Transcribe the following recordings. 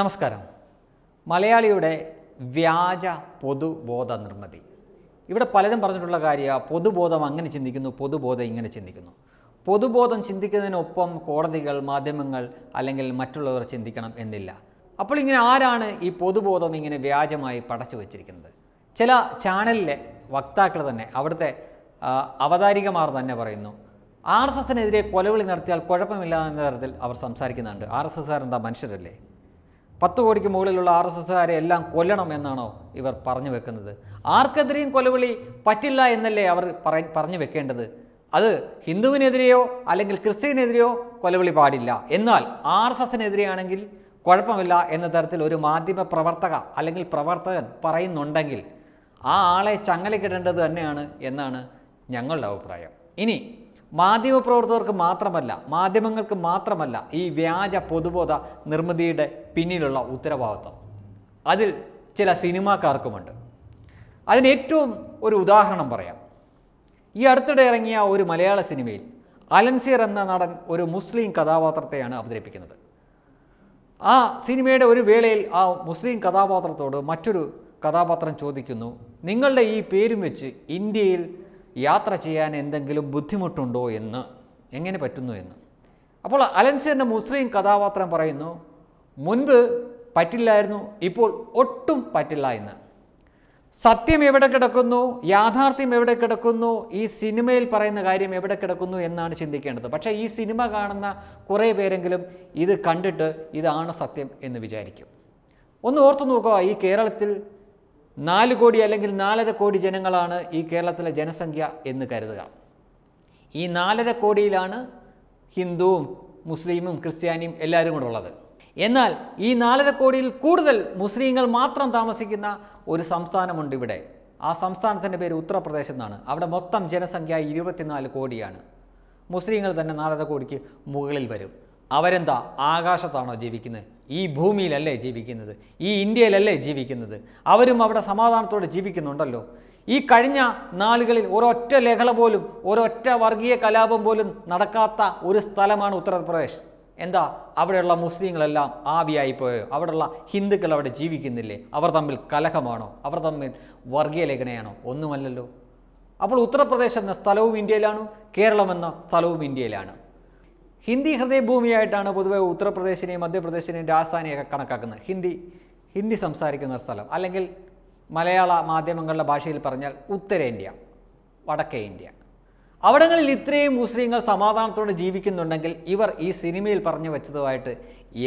നമസ്കാരം മലയാളിയുടെ വ്യാജ പൊതുബോധ നിർമ്മിതി ഇവിടെ പലരും പറഞ്ഞിട്ടുള്ള കാര്യമാണ് പൊതുബോധം അങ്ങനെ ചിന്തിക്കുന്നു പൊതുബോധം ഇങ്ങനെ ചിന്തിക്കുന്നു പൊതുബോധം ചിന്തിക്കുന്നതിനൊപ്പം കോടതികൾ മാധ്യമങ്ങൾ അല്ലെങ്കിൽ മറ്റുള്ളവർ ചിന്തിക്കണം എന്നില്ല അപ്പോൾ ഇങ്ങനെ ആരാണ് ഈ പൊതുബോധം ഇങ്ങനെ വ്യാജമായി പടച്ചു വച്ചിരിക്കുന്നത് ചില ചാനലിലെ വക്താക്കൾ തന്നെ അവിടുത്തെ അവതാരികമാർ തന്നെ പറയുന്നു ആർ എസ് എസിനെതിരെ കൊലവിളി നടത്തിയാൽ കുഴപ്പമില്ല എന്ന തരത്തിൽ അവർ സംസാരിക്കുന്നുണ്ട് ആർ എസ് എസ്സുകാരെന്താ മനുഷ്യരല്ലേ പത്ത് കോടിക്ക് മുകളിലുള്ള ആർ എസ് എസ്സുകാരെ എല്ലാം കൊല്ലണം എന്നാണോ ഇവർ പറഞ്ഞു വെക്കുന്നത് ആർക്കെതിരെയും കൊലവിളി പറ്റില്ല എന്നല്ലേ അവർ പറഞ്ഞു വെക്കേണ്ടത് അത് ഹിന്ദുവിനെതിരെയോ അല്ലെങ്കിൽ ക്രിസ്ത്യനെതിരെയോ കൊലവിളി പാടില്ല എന്നാൽ ആർ എസ് എസിനെതിരെയാണെങ്കിൽ കുഴപ്പമില്ല എന്ന തരത്തിൽ ഒരു മാധ്യമ പ്രവർത്തക അല്ലെങ്കിൽ പ്രവർത്തകൻ പറയുന്നുണ്ടെങ്കിൽ ആ ആളെ ചങ്ങലക്കിടേണ്ടത് തന്നെയാണ് എന്നാണ് ഞങ്ങളുടെ അഭിപ്രായം ഇനി മാധ്യമപ്രവർത്തകർക്ക് മാത്രമല്ല മാധ്യമങ്ങൾക്ക് മാത്രമല്ല ഈ വ്യാജ പൊതുബോധ നിർമ്മിതിയുടെ പിന്നിലുള്ള ഉത്തരവാദിത്വം അതിൽ ചില സിനിമാക്കാർക്കുമുണ്ട് അതിന് ഏറ്റവും ഒരു ഉദാഹരണം പറയാം ഈ അടുത്തിടെ ഇറങ്ങിയ ഒരു മലയാള സിനിമയിൽ അലൻസീർ എന്ന നടൻ ഒരു മുസ്ലിം കഥാപാത്രത്തെയാണ് അവതരിപ്പിക്കുന്നത് ആ സിനിമയുടെ ഒരു വേളയിൽ ആ മുസ്ലിം കഥാപാത്രത്തോട് മറ്റൊരു കഥാപാത്രം ചോദിക്കുന്നു നിങ്ങളുടെ ഈ പേരും വെച്ച് ഇന്ത്യയിൽ യാത്ര ചെയ്യാൻ എന്തെങ്കിലും ബുദ്ധിമുട്ടുണ്ടോ എന്ന് എങ്ങനെ പറ്റുന്നു എന്ന് അപ്പോൾ അലൻസിയറിൻ്റെ മുസ്ലിം കഥാപാത്രം പറയുന്നു മുൻപ് പറ്റില്ലായിരുന്നു ഇപ്പോൾ ഒട്ടും പറ്റില്ല എന്ന് സത്യം എവിടെ കിടക്കുന്നു യാഥാർത്ഥ്യം എവിടെ കിടക്കുന്നു ഈ സിനിമയിൽ പറയുന്ന കാര്യം എവിടെ കിടക്കുന്നു എന്നാണ് ചിന്തിക്കേണ്ടത് പക്ഷേ ഈ സിനിമ കാണുന്ന കുറേ പേരെങ്കിലും ഇത് കണ്ടിട്ട് ഇതാണ് സത്യം എന്ന് വിചാരിക്കും ഒന്ന് ഓർത്തു നോക്കുക ഈ കേരളത്തിൽ നാല് കോടി അല്ലെങ്കിൽ നാലര കോടി ജനങ്ങളാണ് ഈ കേരളത്തിലെ ജനസംഖ്യ എന്ന് കരുതുക ഈ നാലര കോടിയിലാണ് ഹിന്ദുവും മുസ്ലിമും ക്രിസ്ത്യാനിയും എല്ലാവരും കൂടെ ഉള്ളത് എന്നാൽ ഈ നാലര കോടിയിൽ കൂടുതൽ മുസ്ലിങ്ങൾ മാത്രം താമസിക്കുന്ന ഒരു സംസ്ഥാനമുണ്ട് ഇവിടെ ആ സംസ്ഥാനത്തിൻ്റെ പേര് ഉത്തർപ്രദേശ് എന്നാണ് അവിടെ മൊത്തം ജനസംഖ്യ ഇരുപത്തിനാല് കോടിയാണ് മുസ്ലിങ്ങൾ തന്നെ നാലര കോടിക്ക് മുകളിൽ വരും അവരെന്താ ആകാശത്താണോ ജീവിക്കുന്നത് ഈ ഭൂമിയിലല്ലേ ജീവിക്കുന്നത് ഈ ഇന്ത്യയിലല്ലേ ജീവിക്കുന്നത് അവരും അവിടെ സമാധാനത്തോടെ ജീവിക്കുന്നുണ്ടല്ലോ ഈ കഴിഞ്ഞ നാളുകളിൽ ഒരൊറ്റ ലഹള പോലും ഒരൊറ്റ വർഗീയ കലാപം പോലും നടക്കാത്ത ഒരു സ്ഥലമാണ് ഉത്തർപ്രദേശ് എന്താ അവിടെയുള്ള മുസ്ലിങ്ങളെല്ലാം ആവിയായി പോയോ അവിടെയുള്ള ഹിന്ദുക്കൾ അവിടെ ജീവിക്കുന്നില്ലേ അവർ തമ്മിൽ കലഹമാണോ അവർ തമ്മിൽ വർഗീയ ലേഖനയാണോ ഒന്നുമല്ലല്ലോ അപ്പോൾ ഉത്തർപ്രദേശ് എന്ന സ്ഥലവും ഇന്ത്യയിലാണ് കേരളം എന്ന സ്ഥലവും ഇന്ത്യയിലാണ് ഹിന്ദി ഹൃദയഭൂമിയായിട്ടാണ് പൊതുവെ ഉത്തർപ്രദേശിനെയും മധ്യപ്രദേശിനെയും രാജസ്ഥാനെയൊക്കെ കണക്കാക്കുന്നത് ഹിന്ദി ഹിന്ദി സംസാരിക്കുന്ന സ്ഥലം അല്ലെങ്കിൽ മലയാള മാധ്യമങ്ങളുടെ ഭാഷയിൽ പറഞ്ഞാൽ ഉത്തരേന്ത്യ വടക്കേ ഇന്ത്യ അവിടങ്ങളിൽ ഇത്രയും മുസ്ലിങ്ങൾ സമാധാനത്തോടെ ജീവിക്കുന്നുണ്ടെങ്കിൽ ഇവർ ഈ സിനിമയിൽ പറഞ്ഞു വെച്ചതുമായിട്ട്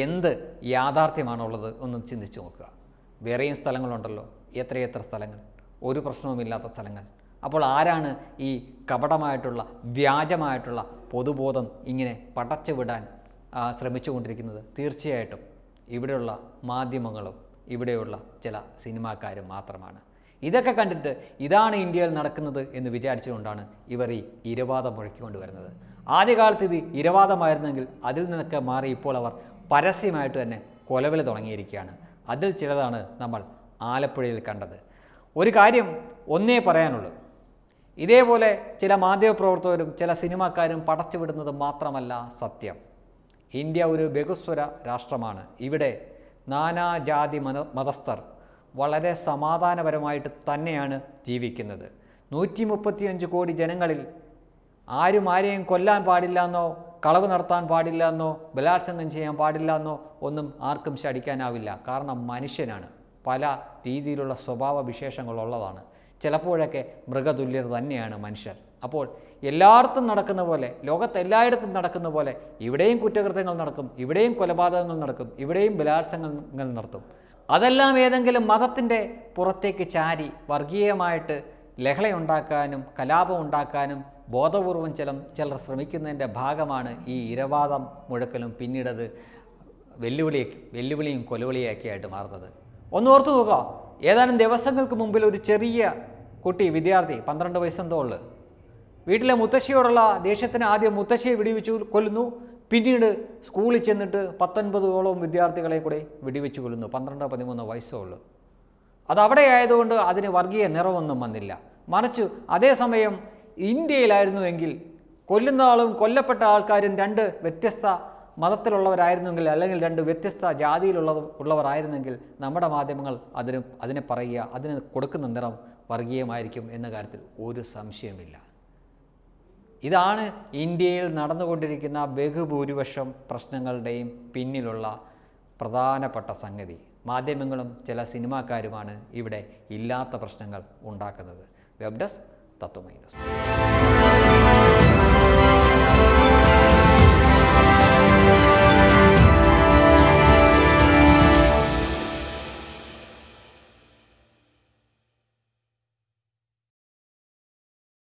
എന്ത് യാഥാർത്ഥ്യമാണുള്ളത് ഒന്ന് ചിന്തിച്ചു നോക്കുക വേറെയും സ്ഥലങ്ങളുണ്ടല്ലോ എത്രയെത്ര സ്ഥലങ്ങൾ ഒരു പ്രശ്നവുമില്ലാത്ത സ്ഥലങ്ങൾ അപ്പോൾ ആരാണ് ഈ കപടമായിട്ടുള്ള വ്യാജമായിട്ടുള്ള പൊതുബോധം ഇങ്ങനെ പടച്ചുവിടാൻ ശ്രമിച്ചുകൊണ്ടിരിക്കുന്നത് തീർച്ചയായിട്ടും ഇവിടെയുള്ള മാധ്യമങ്ങളും ഇവിടെയുള്ള ചില സിനിമാക്കാരും മാത്രമാണ് ഇതൊക്കെ കണ്ടിട്ട് ഇതാണ് ഇന്ത്യയിൽ നടക്കുന്നത് എന്ന് വിചാരിച്ചുകൊണ്ടാണ് ഇവർ ഈ ഇരവാദം മുഴക്കിക്കൊണ്ടുവരുന്നത് ആദ്യകാലത്ത് ഇത് ഇരവാദമായിരുന്നെങ്കിൽ അതിൽ നിന്നൊക്കെ മാറി ഇപ്പോൾ അവർ പരസ്യമായിട്ട് തന്നെ കൊലവിളി തുടങ്ങിയിരിക്കുകയാണ് അതിൽ ചിലതാണ് നമ്മൾ ആലപ്പുഴയിൽ കണ്ടത് ഒരു കാര്യം ഒന്നേ പറയാനുള്ളൂ ഇതേപോലെ ചില മാധ്യമപ്രവർത്തകരും ചില സിനിമാക്കാരും പടച്ചുവിടുന്നത് മാത്രമല്ല സത്യം ഇന്ത്യ ഒരു ബഹുസ്വര രാഷ്ട്രമാണ് ഇവിടെ നാനാജാതി മത മതസ്ഥർ വളരെ സമാധാനപരമായിട്ട് തന്നെയാണ് ജീവിക്കുന്നത് നൂറ്റി മുപ്പത്തിയഞ്ച് കോടി ജനങ്ങളിൽ ആരും ആരെയും കൊല്ലാൻ പാടില്ല എന്നോ കളവ് നടത്താൻ പാടില്ല എന്നോ ബലാത്സംഗം ചെയ്യാൻ പാടില്ല എന്നോ ഒന്നും ആർക്കും ശടിക്കാനാവില്ല കാരണം മനുഷ്യനാണ് പല രീതിയിലുള്ള സ്വഭാവ വിശേഷങ്ങളുള്ളതാണ് ചിലപ്പോഴൊക്കെ മൃഗതുല്യർ തന്നെയാണ് മനുഷ്യർ അപ്പോൾ എല്ലായിടത്തും നടക്കുന്ന പോലെ ലോകത്ത് എല്ലായിടത്തും നടക്കുന്ന പോലെ ഇവിടെയും കുറ്റകൃത്യങ്ങൾ നടക്കും ഇവിടെയും കൊലപാതകങ്ങൾ നടക്കും ഇവിടെയും ബലാത്സംഗങ്ങൾ നടത്തും അതെല്ലാം ഏതെങ്കിലും മതത്തിൻ്റെ പുറത്തേക്ക് ചാരി വർഗീയമായിട്ട് ലഹളയുണ്ടാക്കാനും കലാപം ഉണ്ടാക്കാനും ബോധപൂർവം ചില ചിലർ ശ്രമിക്കുന്നതിൻ്റെ ഭാഗമാണ് ഈ ഇരവാദം മുഴക്കലും പിന്നീടത് വെല്ലുവിളി വെല്ലുവിളിയും കൊലവിളിയൊക്കെയായിട്ട് മാറുന്നത് ഒന്ന് ഓർത്തു നോക്കുക ഏതാനും ദിവസങ്ങൾക്ക് മുമ്പിൽ ഒരു ചെറിയ കുട്ടി വിദ്യാർത്ഥി പന്ത്രണ്ട് വയസ്സെന്തോ ഉള്ളു വീട്ടിലെ മുത്തശ്ശിയോടുള്ള ദേഷ്യത്തിന് ആദ്യം മുത്തശ്ശിയെ വെടിവെച്ചു കൊല്ലുന്നു പിന്നീട് സ്കൂളിൽ ചെന്നിട്ട് പത്തൊൻപതോളം വിദ്യാർത്ഥികളെ കൂടെ വെടിവെച്ച് കൊല്ലുന്നു പന്ത്രണ്ട് പതിമൂന്ന് വയസ്സേ ഉള്ളൂ അതവിടെ ആയതുകൊണ്ട് അതിന് വർഗീയ നിറവൊന്നും വന്നില്ല മറിച്ച് അതേസമയം ഇന്ത്യയിലായിരുന്നുവെങ്കിൽ കൊല്ലുന്ന ആളും കൊല്ലപ്പെട്ട ആൾക്കാരും രണ്ട് വ്യത്യസ്ത മതത്തിലുള്ളവരായിരുന്നെങ്കിൽ അല്ലെങ്കിൽ രണ്ട് വ്യത്യസ്ത ജാതിയിലുള്ളത് ഉള്ളവരായിരുന്നെങ്കിൽ നമ്മുടെ മാധ്യമങ്ങൾ അതിന് അതിനെ പറയുക അതിന് കൊടുക്കുന്ന നിറം വർഗീയമായിരിക്കും എന്ന കാര്യത്തിൽ ഒരു സംശയമില്ല ഇതാണ് ഇന്ത്യയിൽ നടന്നുകൊണ്ടിരിക്കുന്ന ബഹുഭൂരിപക്ഷം പ്രശ്നങ്ങളുടെയും പിന്നിലുള്ള പ്രധാനപ്പെട്ട സംഗതി മാധ്യമങ്ങളും ചില സിനിമാക്കാരുമാണ് ഇവിടെ ഇല്ലാത്ത പ്രശ്നങ്ങൾ ഉണ്ടാക്കുന്നത് വെബ് ഡെസ്ക് തത്വമൈ